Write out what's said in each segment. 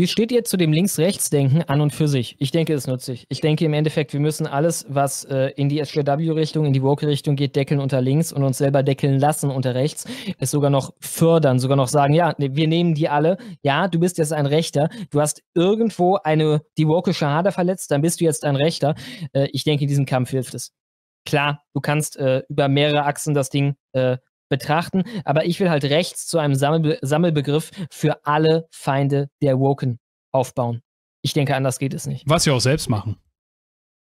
Wie steht ihr zu dem Links-Rechts-Denken an und für sich? Ich denke, es ist nützlich. Ich denke im Endeffekt, wir müssen alles, was äh, in die SJW-Richtung, in die Woke-Richtung geht, deckeln unter links und uns selber deckeln lassen unter rechts. Es sogar noch fördern, sogar noch sagen, ja, ne, wir nehmen die alle. Ja, du bist jetzt ein Rechter. Du hast irgendwo eine, die woke Hader verletzt, dann bist du jetzt ein Rechter. Äh, ich denke, in diesem Kampf hilft es. Klar, du kannst äh, über mehrere Achsen das Ding äh, betrachten. Aber ich will halt rechts zu einem Sammelbe Sammelbegriff für alle Feinde der Woken aufbauen. Ich denke, anders geht es nicht. Was sie auch selbst machen.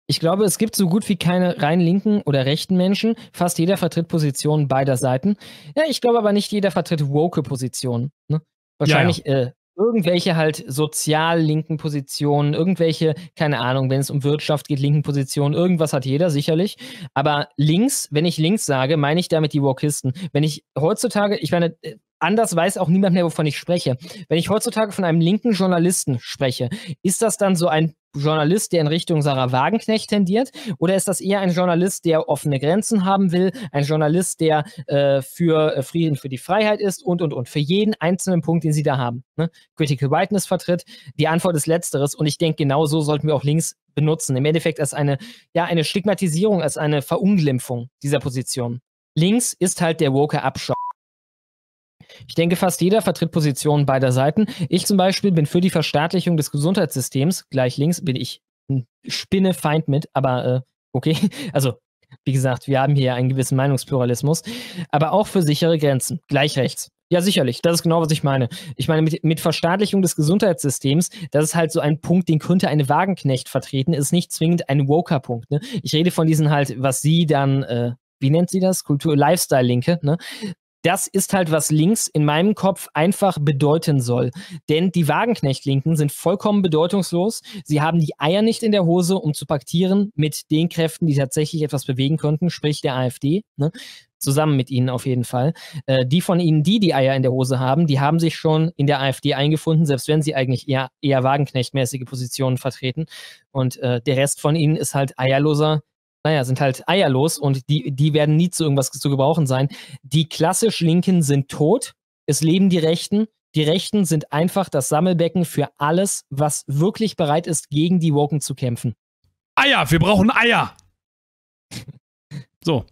Ich glaube, es gibt so gut wie keine rein linken oder rechten Menschen. Fast jeder vertritt Positionen beider Seiten. Ja, ich glaube aber nicht jeder vertritt woke Positionen. Ne? Wahrscheinlich ja, ja. Äh, irgendwelche halt sozial linken Positionen, irgendwelche, keine Ahnung, wenn es um Wirtschaft geht, linken Positionen, irgendwas hat jeder sicherlich. Aber links, wenn ich links sage, meine ich damit die Walkisten. Wenn ich heutzutage, ich meine, äh, anders weiß auch niemand mehr, wovon ich spreche. Wenn ich heutzutage von einem linken Journalisten spreche, ist das dann so ein Journalist, der in Richtung Sarah Wagenknecht tendiert? Oder ist das eher ein Journalist, der offene Grenzen haben will, ein Journalist, der äh, für äh, Frieden, für die Freiheit ist und, und, und, für jeden einzelnen Punkt, den Sie da haben? Ne? Critical Whiteness vertritt. Die Antwort ist letzteres und ich denke, genau so sollten wir auch links benutzen. Im Endeffekt als eine, ja, eine Stigmatisierung, als eine Verunglimpfung dieser Position. Links ist halt der woke Abschaum. Ich denke, fast jeder vertritt Positionen beider Seiten. Ich zum Beispiel bin für die Verstaatlichung des Gesundheitssystems. Gleich links bin ich ein Spinnefeind mit, aber äh, okay. Also, wie gesagt, wir haben hier einen gewissen Meinungspluralismus, aber auch für sichere Grenzen. Gleich rechts. Ja, sicherlich. Das ist genau, was ich meine. Ich meine, mit, mit Verstaatlichung des Gesundheitssystems, das ist halt so ein Punkt, den könnte eine Wagenknecht vertreten, ist nicht zwingend ein Woker-Punkt. Ne? Ich rede von diesen halt, was sie dann, äh, wie nennt sie das? Kultur-Lifestyle-Linke, ne? Das ist halt, was links in meinem Kopf einfach bedeuten soll. Denn die Wagenknecht-Linken sind vollkommen bedeutungslos. Sie haben die Eier nicht in der Hose, um zu paktieren mit den Kräften, die tatsächlich etwas bewegen könnten, sprich der AfD. Ne? zusammen mit ihnen auf jeden Fall. Äh, die von ihnen, die die Eier in der Hose haben, die haben sich schon in der AfD eingefunden, selbst wenn sie eigentlich eher, eher Wagenknecht-mäßige Positionen vertreten. Und äh, der Rest von ihnen ist halt eierloser naja, sind halt eierlos und die, die werden nie zu irgendwas zu gebrauchen sein. Die klassisch Linken sind tot, es leben die Rechten. Die Rechten sind einfach das Sammelbecken für alles, was wirklich bereit ist, gegen die Woken zu kämpfen. Eier, wir brauchen Eier. so.